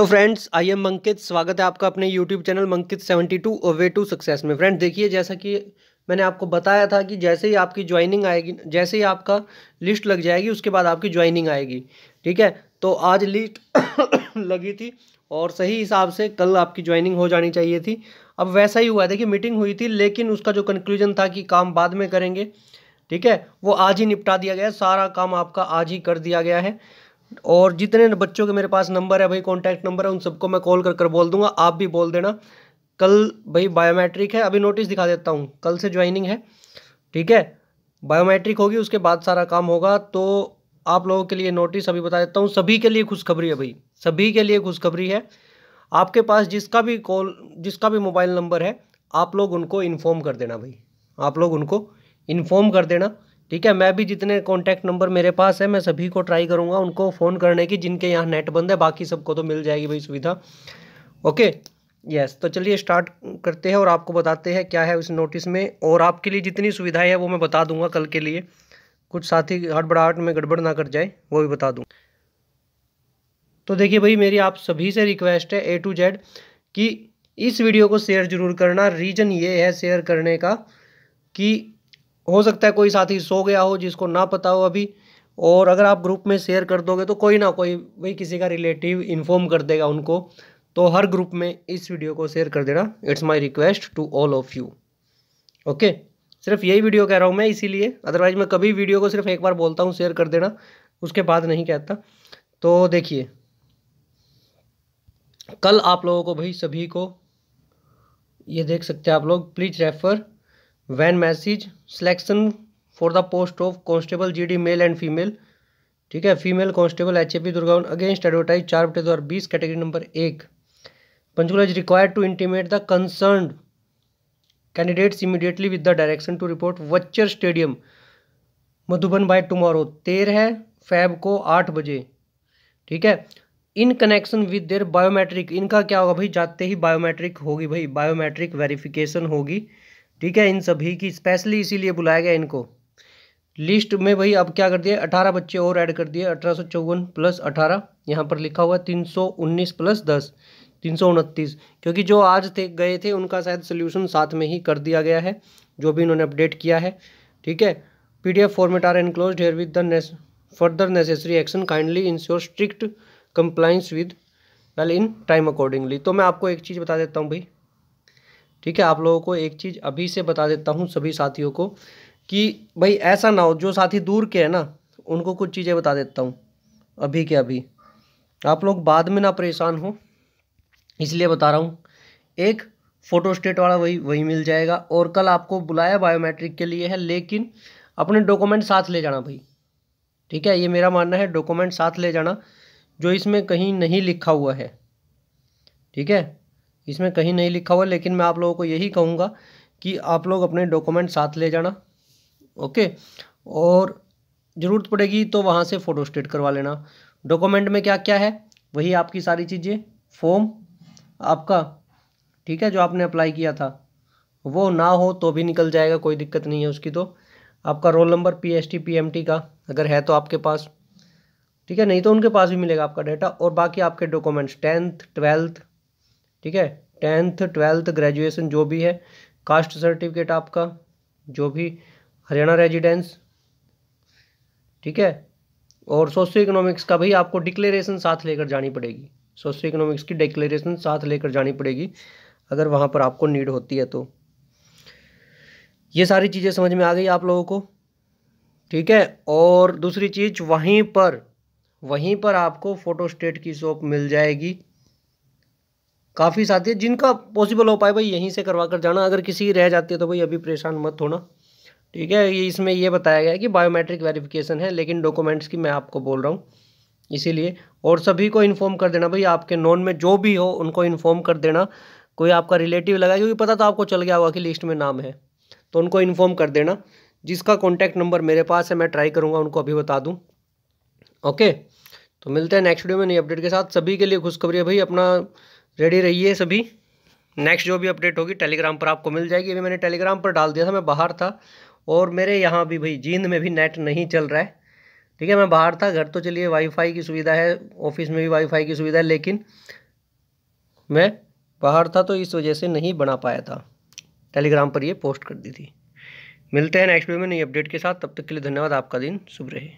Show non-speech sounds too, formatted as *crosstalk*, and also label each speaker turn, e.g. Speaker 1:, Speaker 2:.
Speaker 1: तो friends I am मंकित स्वागत है आपका अपने YouTube channel Mankit seventy two way to success में फ्रेंड्स देखिए जैसा कि मैंने आपको बताया था कि जैसे ही आपकी ज्वाइनिंग आएगी जैसे ही आपका लिस्ट लग जाएगी उसके बाद आपकी ज्वाइनिंग आएगी ठीक है तो आज लिस्ट *coughs* लगी थी और सही हिसाब से कल आपकी ज्वाइनिंग हो जानी चाहिए थी अब वैसा ही हुआ देखिए मीटिंग हुई थी लेकिन उसका जो कंक्लूजन था कि काम बाद में करेंगे ठीक है वो आज ही निपटा दिया गया सारा काम आपका आज ही कर दिया गया है और जितने बच्चों के मेरे पास नंबर है भाई कॉन्टैक्ट नंबर है उन सबको मैं कॉल कर कर बोल दूंगा आप भी बोल देना कल भाई बायोमेट्रिक है अभी नोटिस दिखा देता हूँ कल से ज्वाइनिंग है ठीक है बायोमेट्रिक होगी उसके बाद सारा काम होगा तो आप लोगों के लिए नोटिस अभी बता देता हूँ सभी के लिए खुशखबरी है भाई सभी के लिए खुशखबरी है आपके पास जिसका भी कॉल जिसका भी मोबाइल नंबर है आप लोग उनको इन्फॉर्म कर देना भाई आप लोग उनको इन्फॉर्म कर देना ठीक है मैं भी जितने कॉन्टैक्ट नंबर मेरे पास है मैं सभी को ट्राई करूँगा उनको फ़ोन करने की जिनके यहाँ नेट बंद है बाकी सबको तो मिल जाएगी भाई सुविधा ओके यस तो चलिए स्टार्ट करते हैं और आपको बताते हैं क्या है उस नोटिस में और आपके लिए जितनी सुविधाएं हैं वो मैं बता दूंगा कल के लिए कुछ साथी हड़बड़ाहट में गड़बड़ ना कर जाए वो भी बता दूँ तो देखिए भाई मेरी आप सभी से रिक्वेस्ट है ए टू जेड कि इस वीडियो को शेयर ज़रूर करना रीज़न ये है शेयर करने का कि हो सकता है कोई साथी सो गया हो जिसको ना पता हो अभी और अगर आप ग्रुप में शेयर कर दोगे तो कोई ना कोई भाई किसी का रिलेटिव इन्फॉर्म कर देगा उनको तो हर ग्रुप में इस वीडियो को शेयर कर देना it's my request to all of you okay सिर्फ यही वीडियो कह रहा हूँ मैं इसीलिए अदरवाइज मैं कभी वीडियो को सिर्फ एक बार बोलता हूँ शेयर कर देना उसके बाद नहीं कहता तो देखिए कल आप लोगों को भाई सभी को ये देख सकते हैं आप लोग please refer van message selection for the post of G GD male and female ठीक है female constable H A P दुर्गावन अगेंस्ट एडवर्टाइज चार बटे दो हज़ार बीस कैटेगरी नंबर एक Panchkula is required to intimate the concerned candidates immediately with the direction to report वच्चर स्टेडियम मधुबन बाय टुमारो तेरह फैब को आठ बजे ठीक है in connection with their biometric इनका क्या होगा भाई जाते ही बायोमेट्रिक होगी भाई बायोमेट्रिक वेरिफिकेशन होगी ठीक है इन सभी की स्पेशली इसीलिए बुलाया गया इनको लिस्ट में भाई अब क्या कर दिया अठारह बच्चे और ऐड कर दिए अठारह सौ चौवन प्लस अठारह यहाँ पर लिखा हुआ तीन सौ उन्नीस प्लस दस तीन सौ उनतीस क्योंकि जो आज थे गए थे उनका शायद सोल्यूशन साथ में ही कर दिया गया है जो भी इन्होंने अपडेट किया है ठीक है P D F format are enclose herewith the further necessary action kindly ensure strict compliance with well in time accordingly तो मैं आपको एक चीज़ बता देता हूँ भाई ठीक है आप लोगों को एक चीज़ अभी से बता देता हूँ सभी साथियों को कि भाई ऐसा ना हो जो साथी दूर के हैं ना उनको कुछ चीज़ें बता देता हूँ अभी के अभी आप लोग बाद में ना परेशान हो इसलिए बता रहा हूँ एक फ़ोटो स्टेट वाला वही वही मिल जाएगा और कल आपको बुलाया बायोमेट्रिक के लिए है लेकिन अपने डॉक्यूमेंट साथ ले जाना भाई ठीक है ये मेरा मानना है डॉक्यूमेंट साथ ले जाना जो इसमें कहीं नहीं लिखा हुआ है ठीक है इसमें कहीं नहीं लिखा हुआ लेकिन मैं आप लोगों को यही कहूँगा कि आप लोग अपने डॉक्यूमेंट साथ ले जाना ओके और ज़रूरत पड़ेगी तो वहाँ से फ़ोटो स्टेट करवा लेना डॉक्यूमेंट में क्या क्या है वही आपकी सारी चीज़ें फॉर्म आपका ठीक है जो आपने अप्लाई किया था वो ना हो तो भी निकल जाएगा कोई दिक्कत नहीं है उसकी तो आपका roll number P S T P M T का अगर है तो आपके पास ठीक है नहीं तो उनके पास भी मिलेगा आपका डाटा और बाकी आपके डॉक्यूमेंट्स टेंथ ट्वेल्थ ठीक है टेंथ ट्वेल्थ ग्रेजुएशन जो भी है कास्ट सर्टिफिकेट आपका जो भी हरियाणा रेजिडेंस ठीक है और सोशो इकोनॉमिक्स का भी आपको डिक्लेरेशन साथ लेकर जानी पड़ेगी सोशो इकोनॉमिक्स की डिक्लेरेशन साथ लेकर जानी पड़ेगी अगर वहाँ पर आपको नीड होती है तो ये सारी चीज़ें समझ में आ गई आप लोगों को ठीक है और दूसरी चीज़ वहीं पर वहीं पर आपको फ़ोटो स्टेट की शॉप मिल जाएगी काफ़ी साथी जिनका पॉसिबल हो पाए भाई यहीं से करवा कर जाना अगर किसी रह जाती है तो भाई अभी परेशान मत होना ठीक है ये इसमें यह बताया गया है कि बायोमेट्रिक वेरिफिकेशन है लेकिन डॉक्यूमेंट्स की मैं आपको बोल रहा हूँ इसीलिए और सभी को इन्फॉर्म कर देना भाई आपके नॉन में जो भी हो उनको इन्फॉर्म कर देना कोई आपका रिलेटिव लगा क्योंकि पता तो आपको चल गया होगा कि लिस्ट में नाम है तो उनको इन्फॉर्म कर देना जिसका कॉन्टैक्ट नंबर मेरे पास है मैं ट्राई करूँगा उनको अभी बता दूँ ओके तो मिलते हैं नेक्स्ट वीडियो में नई अपडेट के साथ सभी के लिए खुशखबरी है भाई अपना रेडी रहिए सभी नेक्स्ट जो भी अपडेट होगी टेलीग्राम पर आपको मिल जाएगी अभी मैंने टेलीग्राम पर डाल दिया था मैं बाहर था और मेरे यहाँ भी भाई जींद में भी नेट नहीं चल रहा है ठीक है मैं बाहर था घर तो चलिए वाईफाई की सुविधा है ऑफिस में भी वाईफाई की सुविधा है लेकिन मैं बाहर था तो इस वजह से नहीं बना पाया था टेलीग्राम पर ये पोस्ट कर दी थी मिलते हैं नेक्स्ट वीडियो में नई अपडेट के साथ तब तक के लिए धन्यवाद आपका दिन शुभ रहे